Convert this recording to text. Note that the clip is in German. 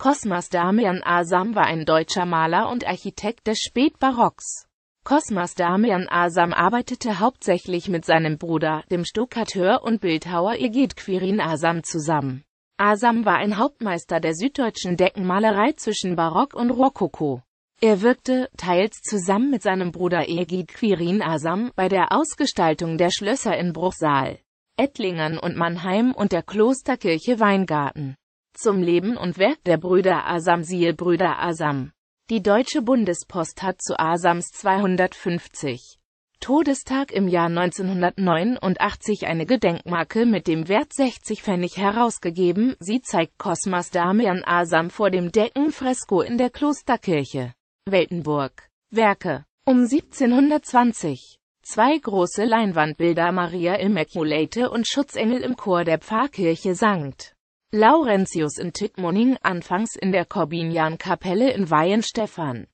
Cosmas Damian Asam war ein deutscher Maler und Architekt des Spätbarocks. Cosmas Damian Asam arbeitete hauptsächlich mit seinem Bruder, dem Stuckateur und Bildhauer Egid Quirin Asam zusammen. Asam war ein Hauptmeister der süddeutschen Deckenmalerei zwischen Barock und Rokoko. Er wirkte, teils zusammen mit seinem Bruder Egid Quirin Asam, bei der Ausgestaltung der Schlösser in Bruchsal, Ettlingen und Mannheim und der Klosterkirche Weingarten. Zum Leben und Werk der Brüder Asam siehe Brüder Asam. Die Deutsche Bundespost hat zu Asams 250. Todestag im Jahr 1989 eine Gedenkmarke mit dem Wert 60 Pfennig herausgegeben. Sie zeigt Cosmas Damian Asam vor dem Deckenfresko in der Klosterkirche. Weltenburg. Werke. Um 1720. Zwei große Leinwandbilder Maria Immaculate und Schutzengel im Chor der Pfarrkirche St. Laurentius in Tittmoning, anfangs in der Corbinian-Kapelle in Weihenstephan